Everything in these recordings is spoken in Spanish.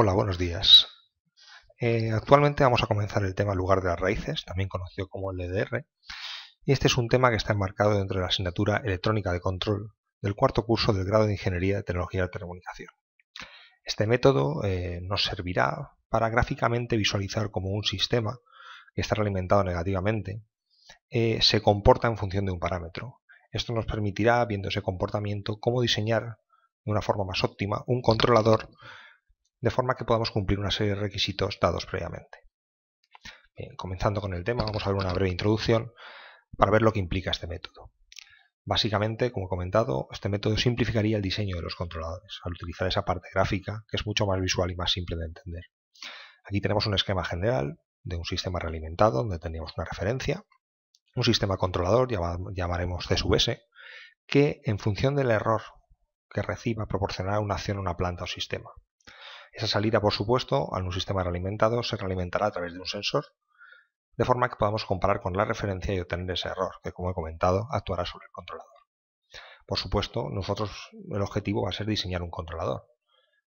Hola, buenos días. Eh, actualmente vamos a comenzar el tema lugar de las raíces, también conocido como LDR, e y este es un tema que está enmarcado dentro de la asignatura Electrónica de Control del cuarto curso del grado de Ingeniería de Tecnología de la Telecomunicación. Este método eh, nos servirá para gráficamente visualizar cómo un sistema que está alimentado negativamente eh, se comporta en función de un parámetro. Esto nos permitirá, viendo ese comportamiento, cómo diseñar de una forma más óptima un controlador de forma que podamos cumplir una serie de requisitos dados previamente. comenzando con el tema, vamos a ver una breve introducción para ver lo que implica este método. Básicamente, como he comentado, este método simplificaría el diseño de los controladores al utilizar esa parte gráfica que es mucho más visual y más simple de entender. Aquí tenemos un esquema general de un sistema realimentado donde tenemos una referencia, un sistema controlador, llamaremos CSVS, que en función del error que reciba proporcionará una acción a una planta o sistema. Esa salida, por supuesto, a un sistema realimentado, se realimentará a través de un sensor, de forma que podamos comparar con la referencia y obtener ese error, que como he comentado, actuará sobre el controlador. Por supuesto, nosotros el objetivo va a ser diseñar un controlador,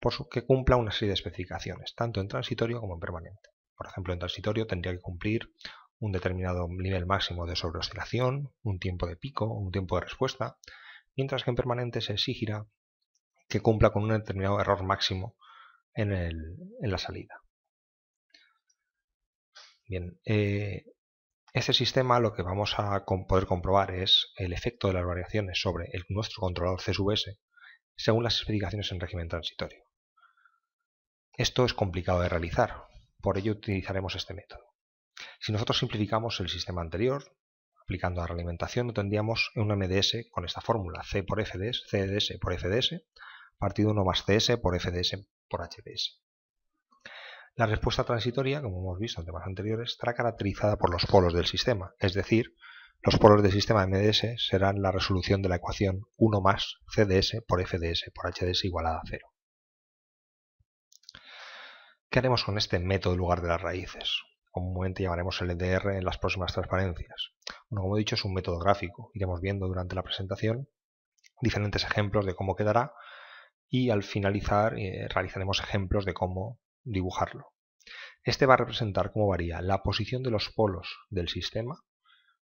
por que cumpla una serie de especificaciones, tanto en transitorio como en permanente. Por ejemplo, en transitorio tendría que cumplir un determinado nivel máximo de sobreoscilación, un tiempo de pico, un tiempo de respuesta, mientras que en permanente se exigirá que cumpla con un determinado error máximo en, la salida. Bien, este sistema lo que vamos a poder comprobar es el efecto de las variaciones sobre nuestro controlador CSVS según las especificaciones en régimen transitorio. Esto es complicado de realizar, por ello utilizaremos este método. Si nosotros simplificamos el sistema anterior, aplicando la realimentación, tendríamos un MDS con esta fórmula C por FDS, CDS por FDS, partido 1 más CS por FDS por HDS. La respuesta transitoria, como hemos visto en temas anteriores, estará caracterizada por los polos del sistema, es decir, los polos del sistema MDS serán la resolución de la ecuación 1 más CDS por FDS por HDS igualada a 0. ¿Qué haremos con este método en lugar de las raíces? comúnmente llamaremos el ndr e en las próximas transparencias. como he dicho, es un método gráfico. Iremos viendo durante la presentación diferentes ejemplos de cómo quedará y al finalizar eh, realizaremos ejemplos de cómo dibujarlo. Este va a representar cómo varía la posición de los polos del sistema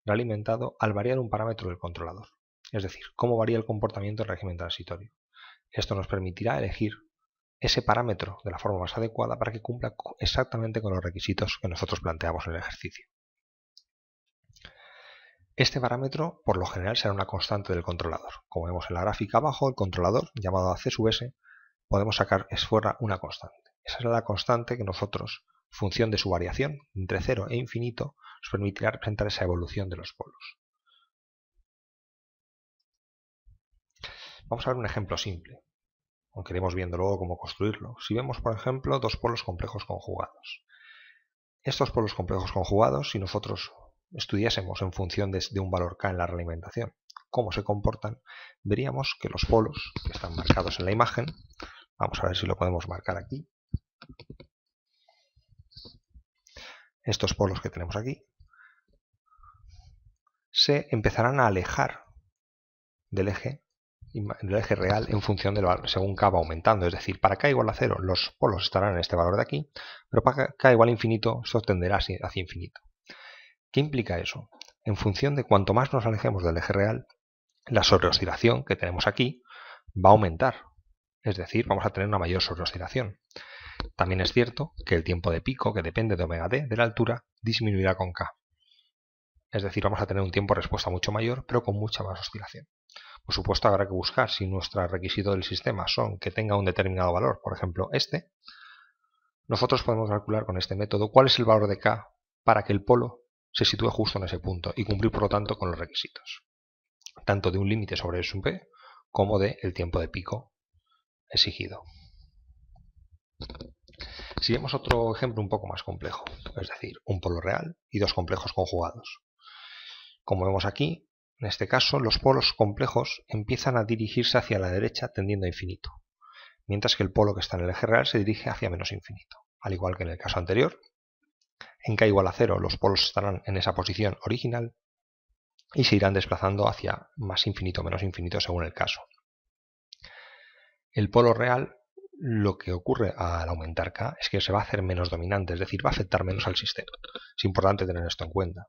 alimentado al variar un parámetro del controlador, es decir, cómo varía el comportamiento del régimen transitorio. Esto nos permitirá elegir ese parámetro de la forma más adecuada para que cumpla exactamente con los requisitos que nosotros planteamos en el ejercicio. Este parámetro, por lo general, será una constante del controlador. Como vemos en la gráfica abajo, el controlador, llamado c sub podemos sacar fuera una constante. Esa es la constante que nosotros, función de su variación, entre cero e infinito, nos permitirá representar esa evolución de los polos. Vamos a ver un ejemplo simple, aunque iremos viendo luego cómo construirlo. Si vemos, por ejemplo, dos polos complejos conjugados. Estos polos complejos conjugados, si nosotros estudiásemos en función de, un valor K en la realimentación cómo se comportan, veríamos que los polos que están marcados en la imagen, vamos a ver si lo podemos marcar aquí, estos polos que tenemos aquí, se empezarán a alejar del eje, eje real en función del valor, según k va aumentando. Es decir, para k igual a 0 los polos estarán en este valor de aquí, pero para k igual a infinito se obtenderá hacia infinito. ¿Qué implica eso? En función de cuanto más nos alejemos del eje real, la sobreoscilación que tenemos aquí va a aumentar. Es decir, vamos a tener una mayor sobreoscilación. También es cierto que el tiempo de pico, que depende de omega d de la altura, disminuirá con k. Es decir, vamos a tener un tiempo de respuesta mucho mayor, pero con mucha más oscilación. Por supuesto, habrá que buscar si nuestros requisitos del sistema son que tenga un determinado valor, por ejemplo, este. Nosotros podemos calcular con este método cuál es el valor de k para que el polo se sitúe justo en ese punto y cumplir por lo tanto con los requisitos, tanto de un límite sobre el sub como de el tiempo de pico exigido. Si vemos otro ejemplo un poco más complejo, es decir, un polo real y dos complejos conjugados. Como vemos aquí, en este caso los polos complejos empiezan a dirigirse hacia la derecha tendiendo a infinito, mientras que el polo que está en el eje real se dirige hacia menos infinito, al igual que en el caso anterior, en k igual a 0 los polos estarán en esa posición original y se irán desplazando hacia más infinito o menos infinito según el caso. El polo real lo que ocurre al aumentar k es que se va a hacer menos dominante, es decir, va a afectar menos al sistema. Es importante tener esto en cuenta.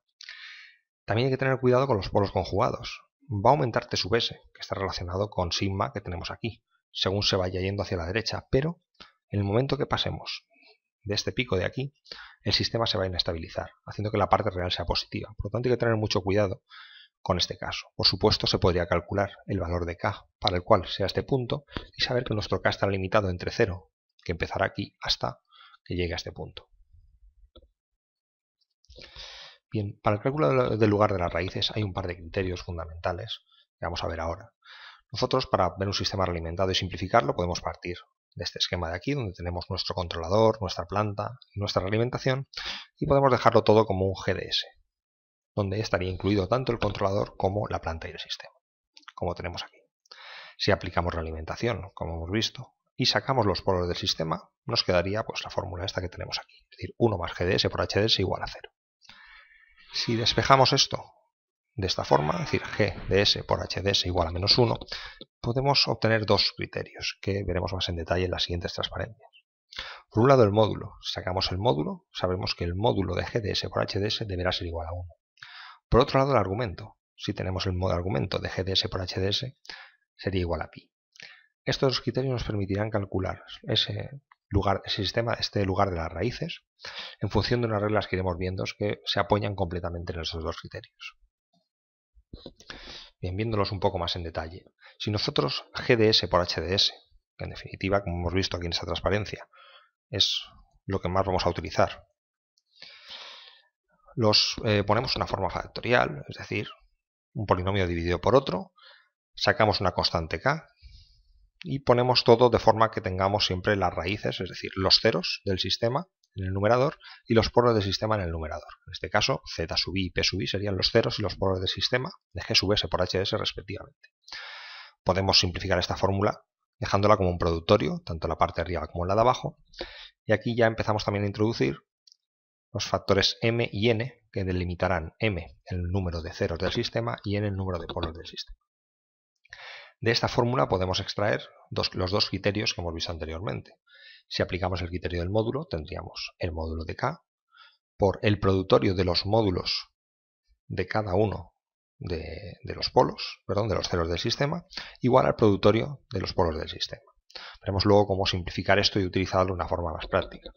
También hay que tener cuidado con los polos conjugados. Va a aumentar T sub S, que está relacionado con sigma que tenemos aquí, según se vaya yendo hacia la derecha, pero en el momento que pasemos de este pico de aquí, el sistema se va a inestabilizar, haciendo que la parte real sea positiva. Por lo tanto, hay que tener mucho cuidado con este caso. Por supuesto, se podría calcular el valor de k para el cual sea este punto y saber que nuestro k está limitado entre 0, que empezará aquí, hasta que llegue a este punto. Bien, para el cálculo del lugar de las raíces hay un par de criterios fundamentales que vamos a ver ahora. Nosotros, para ver un sistema alimentado y simplificarlo, podemos partir de este esquema de aquí, donde tenemos nuestro controlador, nuestra planta y nuestra alimentación, y mm. podemos dejarlo todo como un GDS, donde estaría incluido tanto el controlador como la planta y el sistema, como tenemos aquí. Si aplicamos la alimentación, como hemos visto, y sacamos los polos del sistema, nos quedaría pues, la fórmula esta que tenemos aquí, es decir, 1 más GDS por HDS igual a 0. Si despejamos esto de esta forma, es decir, g de por h de igual a menos 1, podemos obtener dos criterios que veremos más en detalle en las siguientes transparencias. Por un lado el módulo, si sacamos el módulo, sabemos que el módulo de g de por h de deberá ser igual a 1. Por otro lado el argumento, si tenemos el modo argumento de g de por h de sería igual a pi. Estos dos criterios nos permitirán calcular ese lugar, ese sistema, este lugar de las raíces, en función de unas reglas que iremos viendo que se apoyan completamente en esos dos criterios. Bien, viéndolos un poco más en detalle. Si nosotros GDS por HDS, que en definitiva, como hemos visto aquí en esta transparencia, es lo que más vamos a utilizar, los eh, ponemos una forma factorial, es decir, un polinomio dividido por otro, sacamos una constante k y ponemos todo de forma que tengamos siempre las raíces, es decir, los ceros del sistema, en el numerador y los polos del sistema en el numerador. En este caso, z sub i y p sub i serían los ceros y los polos del sistema de g sub s por h s respectivamente. Podemos simplificar esta fórmula dejándola como un productorio, tanto la parte arriba como la de abajo. Y aquí ya empezamos también a introducir los factores m y n que delimitarán m el número de ceros del sistema y n el número de polos del sistema. De esta fórmula podemos extraer los dos criterios que hemos visto anteriormente. Si aplicamos el criterio del módulo, tendríamos el módulo de K por el productorio de los módulos de cada uno de, los polos, perdón, de los ceros del sistema, igual al productorio de los polos del sistema. Veremos luego cómo simplificar esto y utilizarlo de una forma más práctica.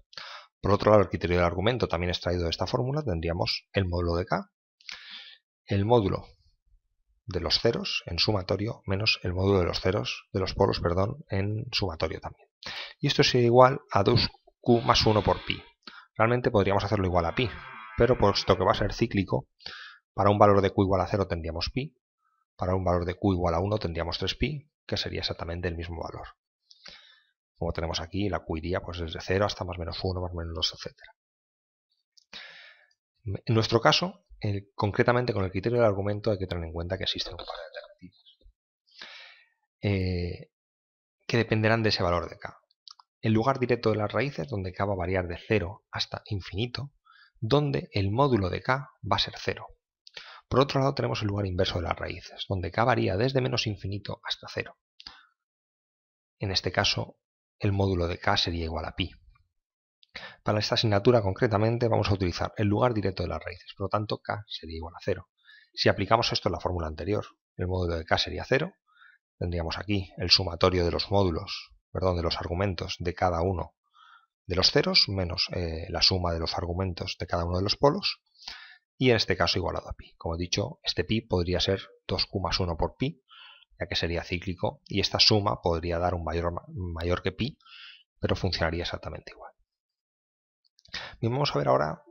Por otro lado, el criterio del argumento también extraído de esta fórmula, tendríamos el módulo de K, el módulo de los ceros en sumatorio menos el módulo de los ceros de los polos, perdón, en sumatorio también y esto sería igual a 2q más 1 por pi. Realmente podríamos hacerlo igual a pi, pero puesto que va a ser cíclico, para un valor de q igual a 0 tendríamos pi, para un valor de q igual a 1 tendríamos 3pi, que sería exactamente el mismo valor. Como tenemos aquí, la q iría pues, desde 0 hasta más menos 1, más menos 2, etc. En nuestro caso, concretamente con el criterio del argumento, hay que tener en cuenta que existen un par de alternativas eh, que dependerán de ese valor de k el lugar directo de las raíces, donde k va a variar de 0 hasta infinito, donde el módulo de k va a ser 0. Por otro lado tenemos el lugar inverso de las raíces, donde k varía desde menos infinito hasta 0. En este caso, el módulo de k sería igual a pi. Para esta asignatura concretamente vamos a utilizar el lugar directo de las raíces, por lo tanto k sería igual a 0. Si aplicamos esto en la fórmula anterior, el módulo de k sería 0, tendríamos aquí el sumatorio de los módulos perdón, de los argumentos de cada uno de los ceros menos eh, la suma de los argumentos de cada uno de los polos y en este caso igualado a pi. Como he dicho, este pi podría ser 2q más 1 por pi, ya que sería cíclico y esta suma podría dar un mayor, mayor que pi, pero funcionaría exactamente igual. Bien, vamos a ver ahora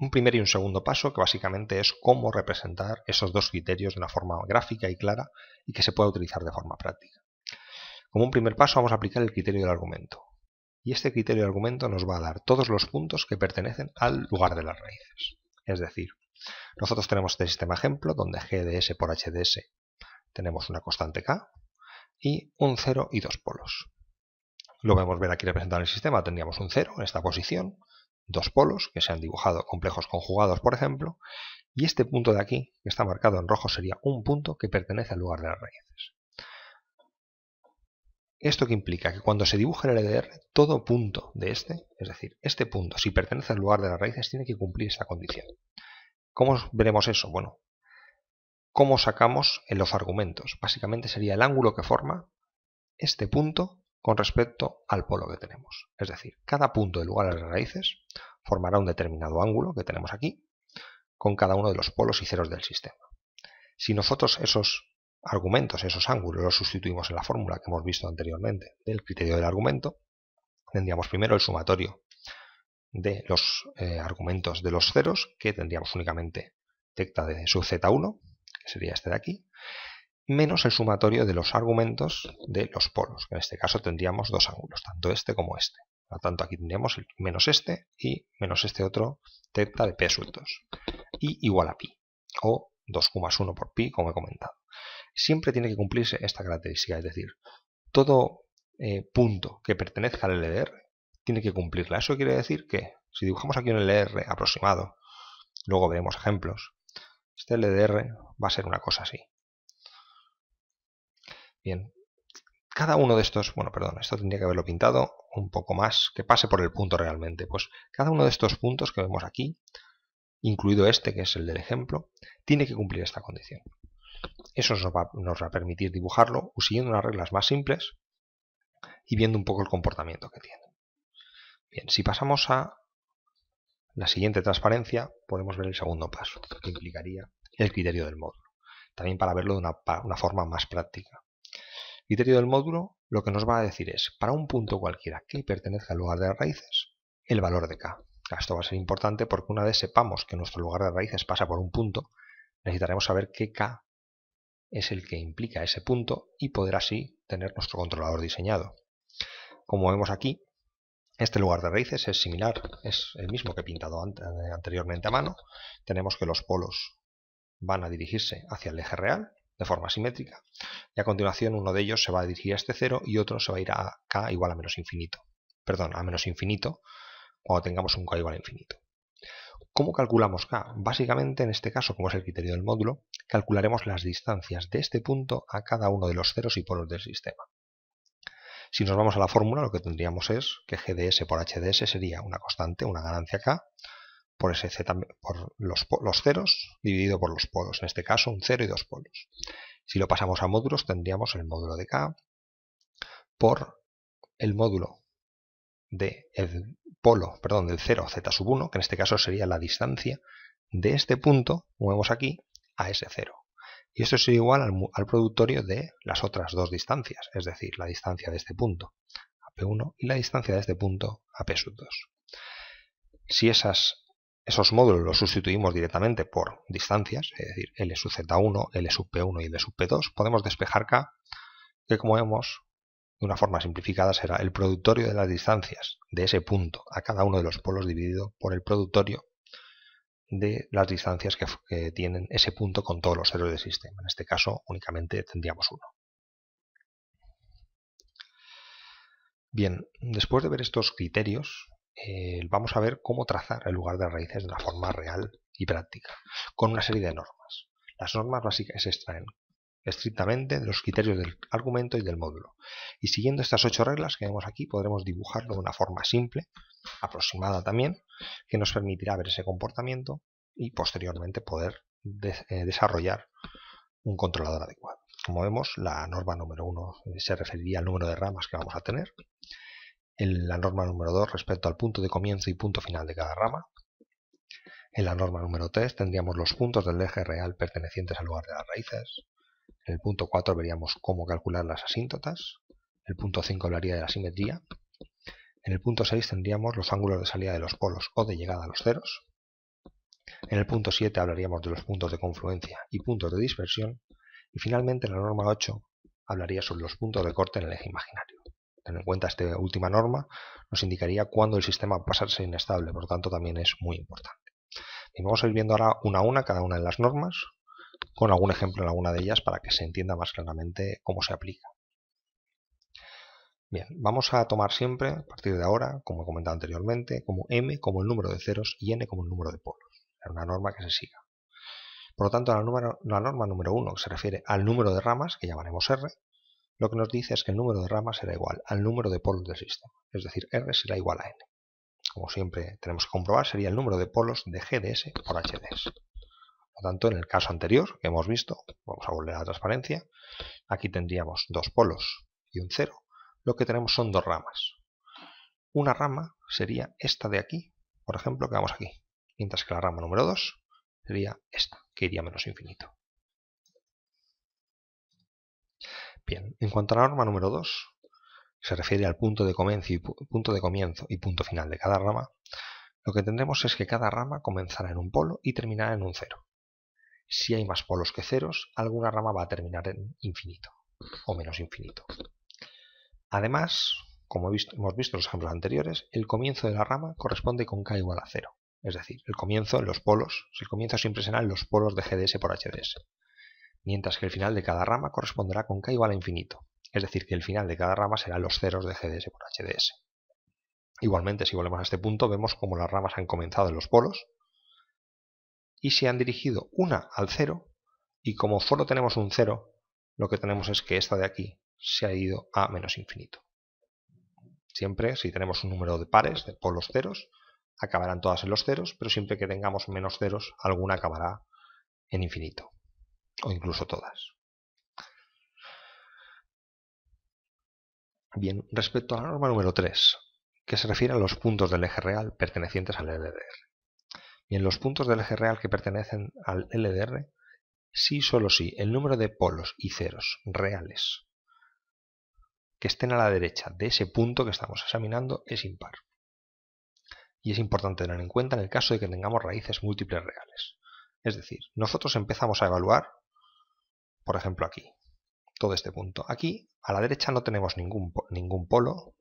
un primer y un segundo paso que básicamente es cómo representar esos dos criterios de una forma gráfica y clara y que se pueda utilizar de forma práctica. Como un primer paso vamos a aplicar el criterio del argumento. Y este criterio del argumento nos va a dar todos los puntos que pertenecen al lugar de las raíces. Es decir, nosotros tenemos este sistema ejemplo donde g de s por hds tenemos una constante k y un 0 y dos polos. Lo podemos ver aquí representado en el sistema, tendríamos un 0 en esta posición, dos polos que se han dibujado complejos conjugados, por ejemplo, y este punto de aquí, que está marcado en rojo, sería un punto que pertenece al lugar de las raíces. ¿Esto que implica? Que cuando se dibuja el LDR, todo punto de este, es decir, este punto, si pertenece al lugar de las raíces, tiene que cumplir esa condición. ¿Cómo veremos eso? Bueno, ¿cómo sacamos en los argumentos? Básicamente sería el ángulo que forma este punto con respecto al polo que tenemos. Es decir, cada punto del lugar de las raíces formará un determinado ángulo que tenemos aquí con cada uno de los polos y ceros del sistema. Si nosotros esos argumentos, esos ángulos, los sustituimos en la fórmula que hemos visto anteriormente del criterio del argumento, tendríamos primero el sumatorio de los eh, argumentos de los ceros, que tendríamos únicamente tecta de sub z1, que sería este de aquí, menos el sumatorio de los argumentos de los polos, que en este caso tendríamos dos ángulos, tanto este como este. Por lo tanto, aquí tendríamos el menos este y menos este otro tecta de p sub 2, y igual a pi, o 2,1 por pi, como he comentado siempre tiene que cumplirse esta característica, es decir, todo eh, punto que pertenezca al LDR tiene que cumplirla. Eso quiere decir que si dibujamos aquí un LDR aproximado, luego veremos ejemplos, este LDR va a ser una cosa así. Bien, cada uno de estos, bueno, perdón, esto tendría que haberlo pintado un poco más, que pase por el punto realmente, pues cada uno de estos puntos que vemos aquí, incluido este que es el del ejemplo, tiene que cumplir esta condición. Eso nos va, a permitir dibujarlo siguiendo unas reglas más simples y viendo un poco el comportamiento que tiene. Bien, si pasamos a la siguiente transparencia, podemos ver el segundo paso, que implicaría el criterio del módulo. También para verlo de una, forma más práctica. El criterio del módulo lo que nos va a decir es, para un punto cualquiera que pertenezca al lugar de raíces, el valor de k. Esto va a ser importante porque una vez sepamos que nuestro lugar de raíces pasa por un punto, necesitaremos saber qué k es el que implica ese punto y poder así tener nuestro controlador diseñado. Como vemos aquí, este lugar de raíces es similar, es el mismo que he pintado eh, anteriormente a mano. Tenemos que los polos van a dirigirse hacia el eje real de forma simétrica y a continuación uno de ellos se va a dirigir a este cero y otro se va a ir a k igual a menos infinito. Perdón, a menos infinito cuando tengamos un k igual a infinito. ¿Cómo calculamos K? Básicamente, en este caso, como es el criterio del módulo, calcularemos las distancias de este punto a cada uno de los ceros y polos del sistema. Si nos vamos a la fórmula, lo que tendríamos es que GDS por HDS sería una constante, una ganancia K, por, por los, ceros dividido por los polos, en este caso un cero y dos polos. Si lo pasamos a módulos, tendríamos el módulo de K por el módulo de polo, perdón, del 0, z sub 1, que en este caso sería la distancia de este punto, movemos aquí, a ese 0. Y esto es igual al, al productorio de las otras dos distancias, es decir, la distancia de este punto a P1 y la distancia de este punto a P sub 2. Si esas esos módulos los sustituimos directamente por distancias, es decir, L sub Z1, L sub P1 y L sub P2, podemos despejar K, que como vemos de una forma simplificada será el productorio de las distancias de ese punto a cada uno de los polos dividido por el productorio de las distancias que, tienen ese punto con todos los ceros del sistema. En este caso únicamente tendríamos uno. Bien, después de ver estos criterios, eh, vamos a ver cómo trazar el lugar de raíces de una forma real y práctica, con una serie de normas. Las normas básicas se extraen estrictamente de los criterios del argumento y del módulo. Y siguiendo estas ocho reglas que vemos aquí, podremos dibujarlo de una forma simple, aproximada también, que nos permitirá ver ese comportamiento y posteriormente poder eh, desarrollar un controlador adecuado. Como vemos, la norma número uno eh, se referiría al número de ramas que vamos a tener, en la norma número 2 respecto al punto de comienzo y punto final de cada rama, en la norma número 3 tendríamos los puntos del eje real pertenecientes al lugar de las raíces. En el punto 4 veríamos cómo calcular las asíntotas. En el punto 5 hablaría de la simetría. En el punto 6 tendríamos los ángulos de salida de los polos o de llegada a los ceros. En el punto 7 hablaríamos de los puntos de confluencia y puntos de dispersión. Y finalmente en la norma 8 hablaría sobre los puntos de corte en el eje imaginario. Ten en cuenta esta última norma nos indicaría cuándo el sistema va a ser inestable, por lo tanto también es muy importante. Y vamos a ir viendo ahora una a una cada una de las normas, con algún ejemplo en alguna de ellas para que se entienda más claramente cómo se aplica. Bien, vamos a tomar siempre, a partir de ahora, como he comentado anteriormente, como m como el número de ceros y n como el número de polos. Es una norma que se siga. Por lo tanto, la, la norma número 1, que se refiere al número de ramas, que llamaremos r, lo que nos dice es que el número de ramas será igual al número de polos del sistema, es decir, r será igual a n. Como siempre tenemos que comprobar, sería el número de polos de GDS por HDS. Por lo tanto, en el caso anterior que hemos visto, vamos a volver a la transparencia, aquí tendríamos dos polos y un cero. Lo que tenemos son dos ramas. Una rama sería esta de aquí, por ejemplo, que vamos aquí. Mientras que la rama número 2 sería esta, que iría menos infinito. Bien, en cuanto a la norma número 2, se refiere al punto de, comienzo y punto de comienzo y punto final de cada rama, lo que tendremos es que cada rama comenzará en un polo y terminará en un cero si hay más polos que ceros, alguna rama va a terminar en infinito o menos infinito. Además, como hemos visto en los ejemplos anteriores, el comienzo de la rama corresponde con k igual a cero. Es decir, el comienzo en los polos, el comienzo siempre será en los polos de GDS por HDS. Mientras que el final de cada rama corresponderá con k igual a infinito. Es decir, que el final de cada rama será los ceros de GDS por HDS. Igualmente, si volvemos a este punto, vemos como las ramas han comenzado en los polos y se han dirigido una al cero, y como solo tenemos un cero, lo que tenemos es que esta de aquí se ha ido a menos infinito. Siempre, si tenemos un número de pares, de polos ceros, acabarán todas en los ceros, pero siempre que tengamos menos ceros, alguna acabará en infinito, o incluso todas. Bien, respecto a la norma número 3, que se refiere a los puntos del eje real pertenecientes al LDR y en los puntos del eje real que pertenecen al LDR, sí solo sí el número de polos y ceros reales que estén a la derecha de ese punto que estamos examinando es impar. Y es importante tener en cuenta en el caso de que tengamos raíces múltiples reales. Es decir, nosotros empezamos a evaluar, por ejemplo aquí, todo este punto. Aquí, a la derecha no tenemos ningún, ningún polo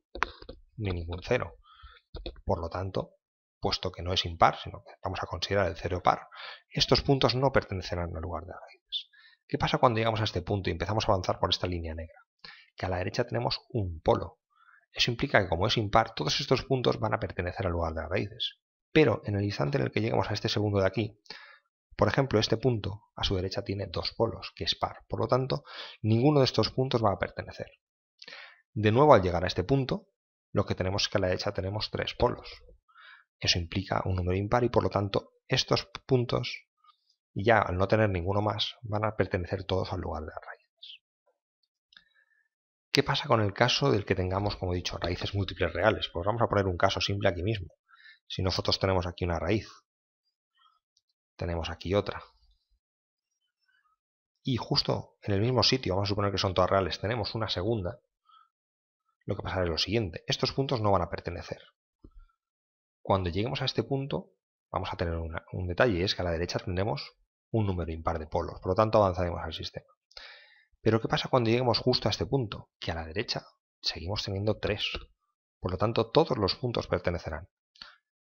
ni ningún cero. Por lo tanto, puesto que no es impar, sino que vamos a considerar el cero par, estos puntos no pertenecerán al lugar de raíces. ¿Qué pasa cuando llegamos a este punto y empezamos a avanzar por esta línea negra? Que a la derecha tenemos un polo. Eso implica que como es impar, todos estos puntos van a pertenecer al lugar de raíces. Pero en el instante en el que llegamos a este segundo de aquí, por ejemplo, este punto a su derecha tiene dos polos, que es par. Por lo tanto, ninguno de estos puntos va a pertenecer. De nuevo, al llegar a este punto, lo que tenemos es que a la derecha tenemos tres polos eso implica un número impar y por lo tanto estos puntos, ya al no tener ninguno más, van a pertenecer todos al lugar de las raíces. ¿Qué pasa con el caso del que tengamos, como he dicho, raíces múltiples reales? Pues vamos a poner un caso simple aquí mismo. Si nosotros tenemos aquí una raíz, tenemos aquí otra, y justo en el mismo sitio, vamos a suponer que son todas reales, tenemos una segunda, lo que pasará es lo siguiente. Estos puntos no van a pertenecer. Cuando lleguemos a este punto, vamos a tener un detalle, es que a la derecha tenemos un número impar de polos, por lo tanto avanzaremos al sistema. Pero ¿qué pasa cuando lleguemos justo a este punto? Que a la derecha seguimos teniendo tres, por lo tanto todos los puntos pertenecerán.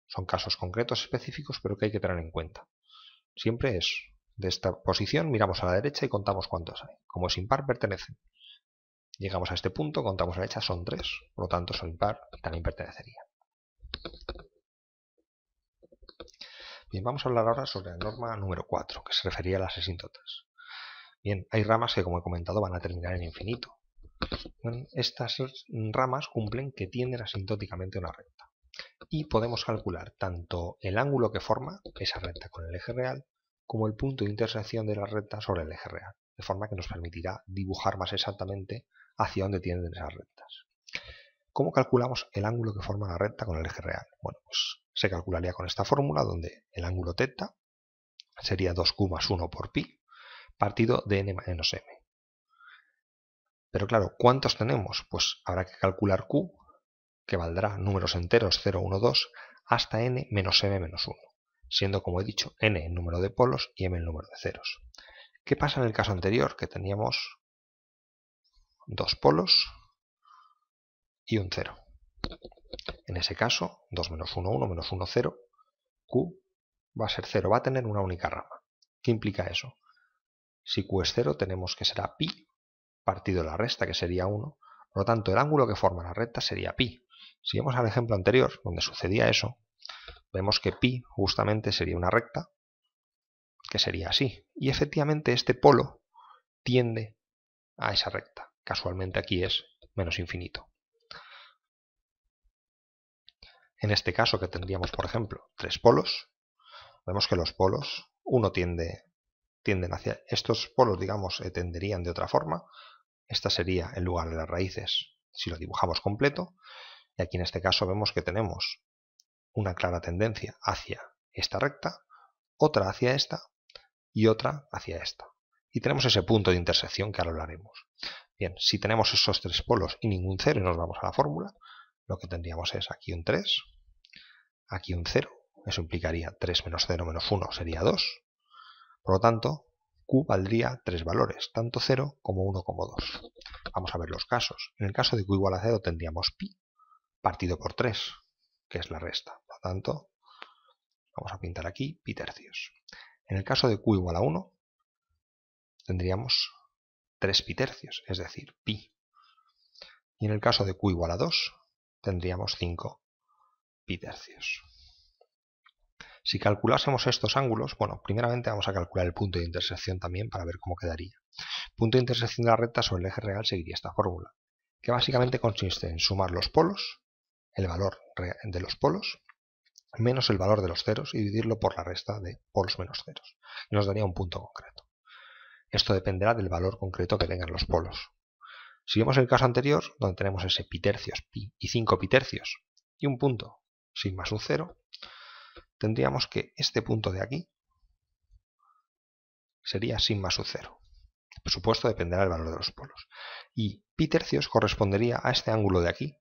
Son casos concretos específicos, pero que hay que tener en cuenta. Siempre es de esta posición, miramos a la derecha y contamos cuántos hay. Como es impar, pertenecen. Llegamos a este punto, contamos a la derecha, son tres, por lo tanto son impar y también pertenecería. Bien, vamos a hablar ahora sobre la norma número 4, que se refería a las asíntotas. Bien, hay ramas que, como he comentado, van a terminar en infinito. Estas ramas cumplen que tienden asintóticamente una recta. Y podemos calcular tanto el ángulo que forma esa recta con el eje real, como el punto de intersección de la recta sobre el eje real, de forma que nos permitirá dibujar más exactamente hacia dónde tienden esas recta. ¿Cómo calculamos el ángulo que forma la recta con el eje real? Bueno, pues se calcularía con esta fórmula donde el ángulo θ sería 2q más 1 por pi partido de n menos m. Pero claro, ¿cuántos tenemos? Pues habrá que calcular q, que valdrá números enteros 0, 1, 2, hasta n menos m menos 1, siendo, como he dicho, n el número de polos y m el número de ceros. ¿Qué pasa en el caso anterior? Que teníamos dos polos y un 0. En ese caso, 2 menos 1, 1 menos 1, 0, Q va a ser 0, va a tener una única rama. ¿Qué implica eso? Si Q es 0, tenemos que será pi partido de la resta, que sería 1. Por lo tanto, el ángulo que forma la recta sería pi. Si vemos al ejemplo anterior, donde sucedía eso, vemos que pi justamente sería una recta, que sería así. Y efectivamente este polo tiende a esa recta. Casualmente aquí es menos infinito. En este caso que tendríamos, por ejemplo, tres polos, vemos que los polos, uno tiende, tienden hacia, estos polos, digamos, eh, tenderían de otra forma, esta sería el lugar de las raíces, si lo dibujamos completo, y aquí en este caso vemos que tenemos una clara tendencia hacia esta recta, otra hacia esta y otra hacia esta. Y tenemos ese punto de intersección que ahora hablaremos. Bien, si tenemos esos tres polos y ningún cero y nos vamos a la fórmula, lo que tendríamos es aquí un 3, aquí un 0, eso implicaría 3 menos 0 menos 1 sería 2, por lo tanto Q valdría 3 valores, tanto 0 como 1 como 2. Vamos a ver los casos. En el caso de Q igual a 0 tendríamos pi partido por 3, que es la resta. Por lo tanto, vamos a pintar aquí pi tercios. En el caso de Q igual a 1 tendríamos 3 pi tercios, es decir, pi. Y en el caso de Q igual a 2 tendríamos 5 pi tercios. Si calculásemos estos ángulos, bueno, primeramente vamos a calcular el punto de intersección también para ver cómo quedaría. Punto de intersección de la recta sobre el eje real seguiría esta fórmula, que básicamente consiste en sumar los polos, el valor de los polos, menos el valor de los ceros y dividirlo por la resta de polos menos ceros. Nos daría un punto concreto. Esto dependerá del valor concreto que tengan los polos. Si vemos el caso anterior, donde tenemos ese tercios, pi y 5 pi tercios, y un punto, sin más un 0, tendríamos que este punto de aquí sería sin más un 0. Por supuesto, dependerá del valor de los polos. Y pi tercios correspondería a este ángulo de aquí,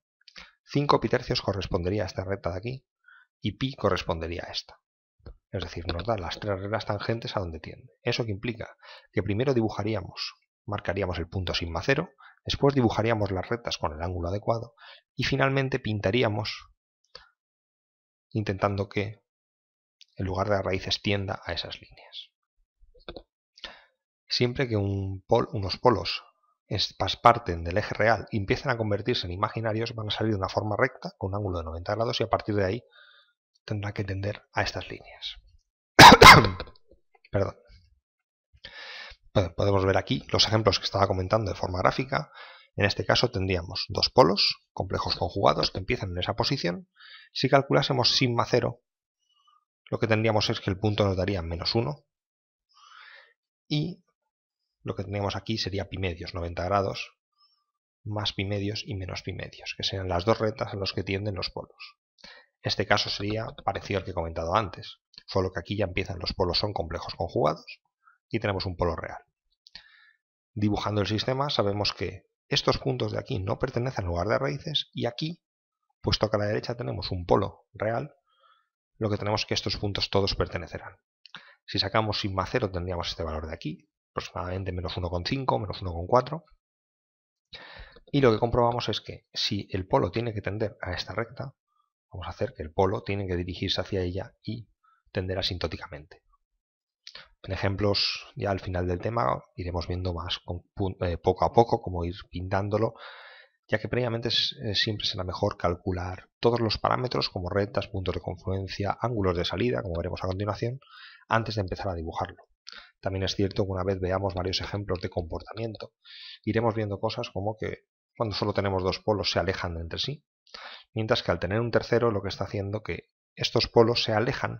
5 pi tercios correspondería a esta recta de aquí, y pi correspondería a esta. Es decir, nos da las tres reglas tangentes a donde tiende. ¿Eso que implica? Que primero dibujaríamos, marcaríamos el punto sigma 0, Después dibujaríamos las rectas con el ángulo adecuado y finalmente pintaríamos intentando que el lugar de las raíces tienda a esas líneas. Siempre que un unos polos parten del eje real y empiezan a convertirse en imaginarios, van a salir de una forma recta con un ángulo de 90 grados y a partir de ahí tendrá que tender a estas líneas. Perdón podemos ver aquí los ejemplos que estaba comentando de forma gráfica. En este caso tendríamos dos polos, complejos conjugados, que empiezan en esa posición. Si calculásemos sigma cero lo que tendríamos es que el punto nos daría menos 1. Y lo que tendríamos aquí sería pi medios, 90 grados, más pi medios y menos pi medios, que serían las dos retas a las que tienden los polos. Este caso sería parecido al que he comentado antes, solo que aquí ya empiezan los polos son complejos conjugados y tenemos un polo real dibujando el sistema sabemos que estos puntos de aquí no pertenecen al lugar de raíces y aquí, puesto que a la derecha tenemos un polo real, lo que tenemos es que estos puntos todos pertenecerán. Si sacamos sigma 0 tendríamos este valor de aquí, aproximadamente menos 1,5, menos 1,4. Y lo que comprobamos es que si el polo tiene que tender a esta recta, vamos a hacer que el polo tiene que dirigirse hacia ella y tender asintóticamente. En ejemplos, ya al final del tema, iremos viendo más eh, poco a poco cómo ir pintándolo, ya que previamente eh, siempre será mejor calcular todos los parámetros como rectas, puntos de confluencia, ángulos de salida, como veremos a continuación, antes de empezar a dibujarlo. También es cierto que una vez veamos varios ejemplos de comportamiento, iremos viendo cosas como que cuando solo tenemos dos polos se alejan entre sí, mientras que al tener un tercero lo que está haciendo que estos polos se alejan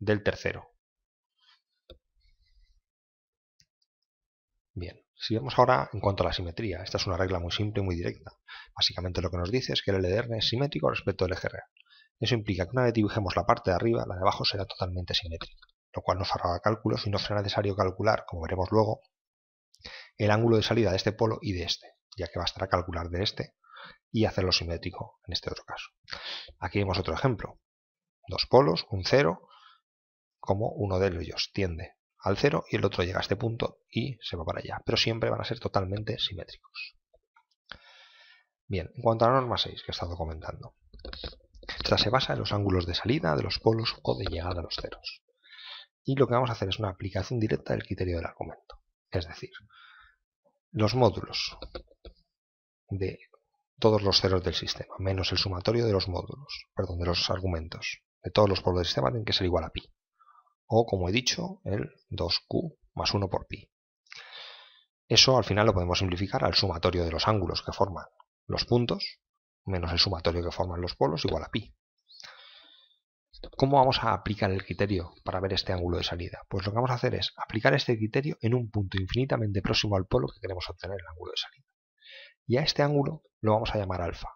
del tercero, Si vemos ahora en cuanto a la simetría, esta es una regla muy simple y muy directa. Básicamente lo que nos dice es que el LDR es simétrico respecto al eje real. Eso implica que una vez dibujemos la parte de arriba, la de abajo será totalmente simétrica, lo cual nos ahorrará cálculos y no será necesario calcular, como veremos luego, el ángulo de salida de este polo y de este, ya que bastará calcular de este y hacerlo simétrico en este otro caso. Aquí vemos otro ejemplo. Dos polos, un cero, como uno de ellos tiende al cero y el otro llega a este punto y se va para allá, pero siempre van a ser totalmente simétricos. Bien, en cuanto a la norma 6 que he estado comentando, esta se basa en los ángulos de salida de los polos o de llegada a los ceros. Y lo que vamos a hacer es una aplicación directa del criterio del argumento. Es decir, los módulos de todos los ceros del sistema, menos el sumatorio de los módulos, perdón, de los argumentos, de todos los polos del sistema tienen que ser igual a pi o como he dicho, el 2q más 1 por pi. Eso al final lo podemos simplificar al sumatorio de los ángulos que forman los puntos, menos el sumatorio que forman los polos, igual a pi. ¿Cómo vamos a aplicar el criterio para ver este ángulo de salida? Pues lo que vamos a hacer es aplicar este criterio en un punto infinitamente próximo al polo que queremos obtener el ángulo de salida. Y a este ángulo lo vamos a llamar alfa,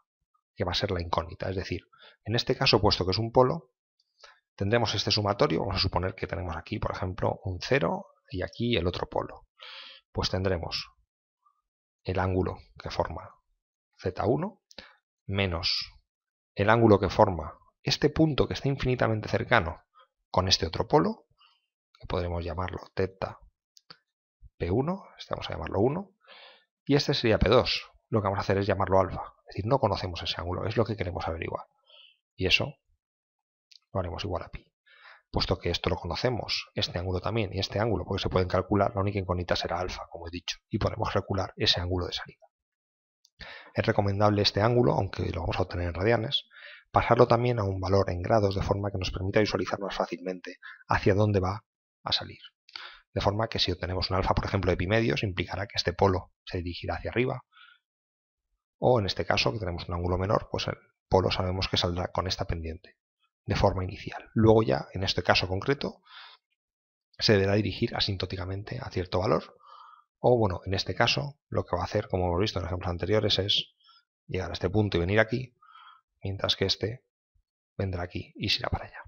que va a ser la incógnita. Es decir, en este caso, puesto que es un polo, tendremos este sumatorio, vamos a suponer que tenemos aquí, por ejemplo, un 0 y aquí el otro polo. Pues tendremos el ángulo que forma z1 menos el ángulo que forma este punto que está infinitamente cercano con este otro polo, que podremos llamarlo teta P1, este vamos a llamarlo 1, y este sería P2. Lo que vamos a hacer es llamarlo alfa. Es decir, no conocemos ese ángulo, es lo que queremos averiguar. Y eso lo haremos igual a pi. Puesto que esto lo conocemos, este ángulo también y este ángulo, porque se pueden calcular, la única incógnita será alfa, como he dicho, y podemos calcular ese ángulo de salida. Es recomendable este ángulo, aunque lo vamos a obtener en radianes, pasarlo también a un valor en grados de forma que nos permita visualizar más fácilmente hacia dónde va a salir. De forma que si obtenemos un alfa, por ejemplo, de pi medios, implicará que este polo se dirigirá hacia arriba. O en este caso, que tenemos un ángulo menor, pues el polo sabemos que saldrá con esta pendiente de forma inicial. Luego ya, en este caso concreto, se deberá dirigir asintóticamente a cierto valor. O bueno, en este caso, lo que va a hacer, como hemos visto en los ejemplos anteriores, es llegar a este punto y venir aquí, mientras que este vendrá aquí y se para allá.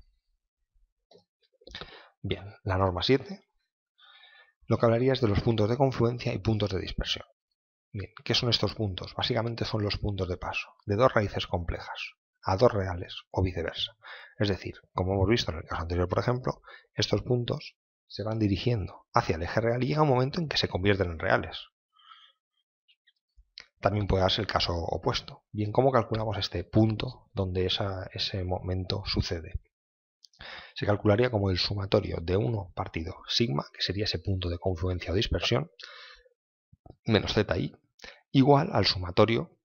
Bien, la norma 7. Lo que hablaría es de los puntos de confluencia y puntos de dispersión. Bien, ¿qué son estos puntos? Básicamente son los puntos de paso, de dos raíces complejas, a dos reales o viceversa. Es decir, como hemos visto en el caso anterior, por ejemplo, estos puntos se van dirigiendo hacia el eje real y llega un momento en que se convierten en reales. También puede darse el caso opuesto. Bien, ¿cómo calculamos este punto donde ese momento sucede? Se calcularía como el sumatorio de 1 partido sigma, que sería ese punto de confluencia o dispersión, menos zi, igual al sumatorio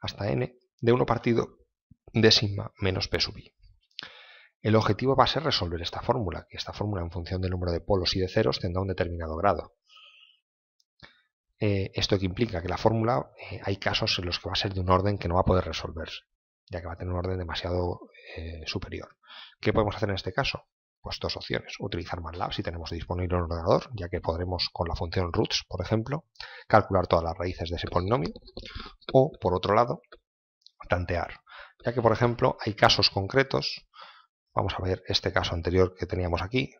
hasta n de 1 partido de sigma menos p sub i. El objetivo va a ser resolver esta fórmula, que esta fórmula en función del número de polos y de ceros tendrá un determinado grado. Eh, esto que implica que la fórmula eh, hay casos en los que va a ser de un orden que no va a poder resolverse, ya que va a tener un orden demasiado eh, superior. ¿Qué podemos hacer en este caso? Pues dos opciones. Utilizar MATLAB si tenemos disponible un ordenador, ya que podremos con la función roots, por ejemplo, calcular todas las raíces de ese polinomio. O, por otro lado, tantear, ya que, por ejemplo, hay casos concretos Vamos a ver este caso anterior que teníamos aquí.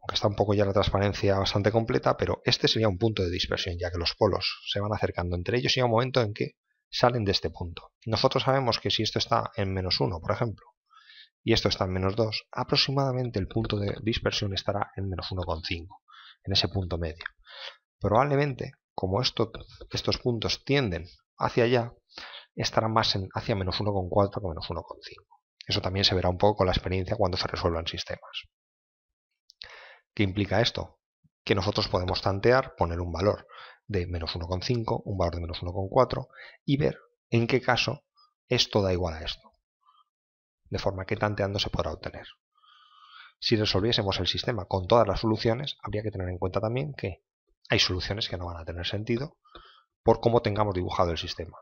Aunque está un poco ya la transparencia bastante completa, pero este sería un punto de dispersión, ya que los polos se van acercando entre ellos y hay un momento en que salen de este punto. Nosotros sabemos que si esto está en menos 1, por ejemplo, y esto está en menos 2, aproximadamente el punto de dispersión estará en menos 1,5, en ese punto medio. Probablemente, como estos puntos tienden hacia allá, estarán más hacia menos 1,4 que menos 1,5. Eso también se verá un poco con la experiencia cuando se resuelvan sistemas. ¿Qué implica esto? Que nosotros podemos tantear, poner un valor de menos 1,5, un valor de menos 1,4 y ver en qué caso esto da igual a esto. De forma que tanteando se podrá obtener. Si resolviésemos el sistema con todas las soluciones, habría que tener en cuenta también que hay soluciones que no van a tener sentido por cómo tengamos dibujado el sistema.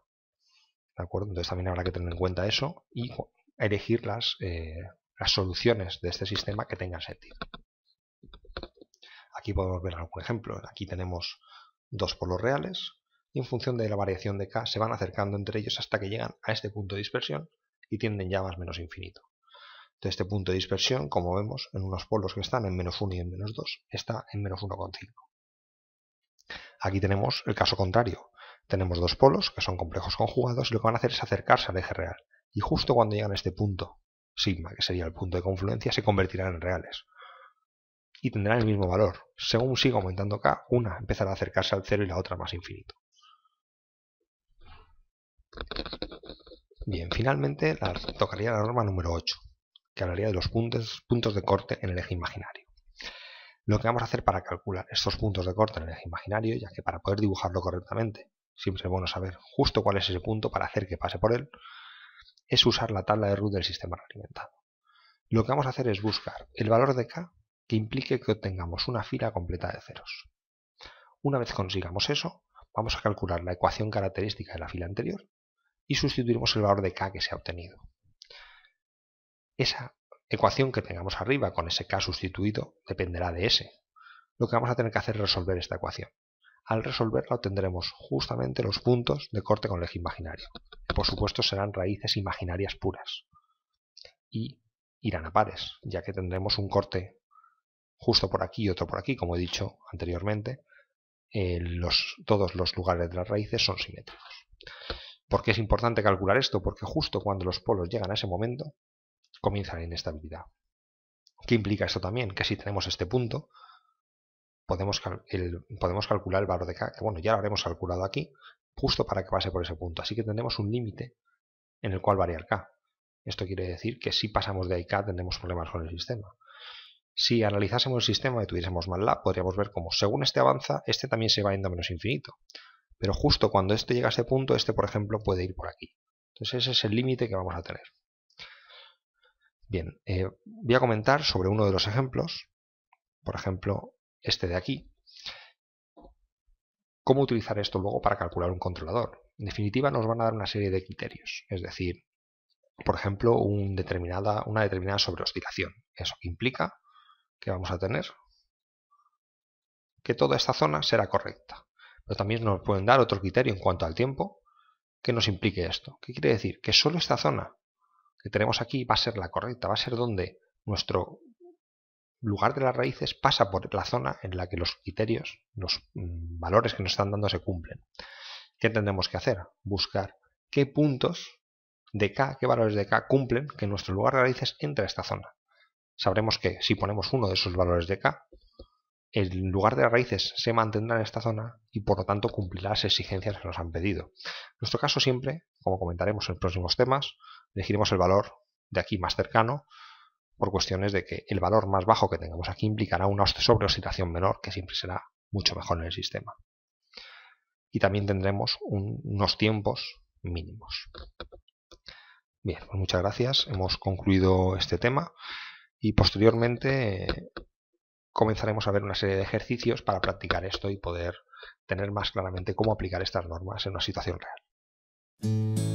¿De acuerdo? Entonces también habrá que tener en cuenta eso y elegir eh, las, soluciones de este sistema que tengan sentido. Aquí podemos ver algún ejemplo. Aquí tenemos dos polos reales y en función de la variación de k se van acercando entre ellos hasta que llegan a este punto de dispersión y tienden ya más menos infinito. De este punto de dispersión, como vemos, en unos polos que están en menos 1 y en menos 2, está en menos 1,5. Aquí tenemos el caso contrario. Tenemos dos polos que son complejos conjugados y lo que van a hacer es acercarse al eje real y justo cuando llegan a este punto, sigma, que sería el punto de confluencia, se convertirán en reales. Y tendrán el mismo valor. Según siga aumentando k, una empezará a acercarse al cero y la otra más infinito. Bien, finalmente tocaría la norma número 8, que hablaría de los puntos, puntos de corte en el eje imaginario. Lo que vamos a hacer para calcular estos puntos de corte en el eje imaginario, ya que para poder dibujarlo correctamente, siempre es bueno saber justo cuál es ese punto para hacer que pase por él, es usar la tabla de root del sistema reglamentado. Lo que vamos a hacer es buscar el valor de k que implique que obtengamos una fila completa de ceros. Una vez consigamos eso, vamos a calcular la ecuación característica de la fila anterior y sustituiremos el valor de k que se ha obtenido. Esa ecuación que tengamos arriba con ese k sustituido dependerá de s. Lo que vamos a tener que hacer es resolver esta ecuación al resolverla obtendremos justamente los puntos de corte con el eje imaginario, que por supuesto serán raíces imaginarias puras y irán a pares, ya que tendremos un corte justo por aquí y otro por aquí, como he dicho anteriormente, eh, todos los lugares de las raíces son simétricos. ¿Por qué es importante calcular esto? Porque justo cuando los polos llegan a ese momento, comienza la inestabilidad. ¿Qué implica esto también? Que si tenemos este punto, podemos, calcular el valor de k, que bueno, ya lo habremos calculado aquí, justo para que pase por ese punto. Así que tendremos un límite en el cual varía el k. Esto quiere decir que si pasamos de ahí k tendremos problemas con el sistema. Si analizásemos el sistema y tuviésemos más la, podríamos ver cómo según este avanza, este también se va yendo a menos infinito. Pero justo cuando este llega a este punto, este por ejemplo puede ir por aquí. Entonces ese es el límite que vamos a tener. Bien, eh, voy a comentar sobre uno de los ejemplos. Por ejemplo, este de aquí, ¿cómo utilizar esto luego para calcular un controlador? En definitiva, nos van a dar una serie de criterios, es decir, por ejemplo, un determinada, una determinada sobreoscilación. Eso implica que vamos a tener que toda esta zona será correcta. Pero también nos pueden dar otro criterio en cuanto al tiempo que nos implique esto. ¿Qué quiere decir? Que solo esta zona que tenemos aquí va a ser la correcta, va a ser donde nuestro lugar de las raíces pasa por la zona en la que los criterios, los mm, valores que nos están dando se cumplen. ¿Qué tendremos que hacer? Buscar qué puntos de K, qué valores de K cumplen que nuestro lugar de raíces entra esta zona. Sabremos que si ponemos uno de esos valores de K, el lugar de las raíces se mantendrá en esta zona y por lo tanto cumplirá las exigencias que nos han pedido. En nuestro caso siempre, como comentaremos en próximos temas, elegiremos el valor de aquí más cercano por cuestiones de que el valor más bajo que tengamos aquí implicará una sobreoscilación menor, que siempre será mucho mejor en el sistema. Y también tendremos unos tiempos mínimos. Bien, pues muchas gracias. Hemos concluido este tema y posteriormente comenzaremos a ver una serie de ejercicios para practicar esto y poder tener más claramente cómo aplicar estas normas en una situación real.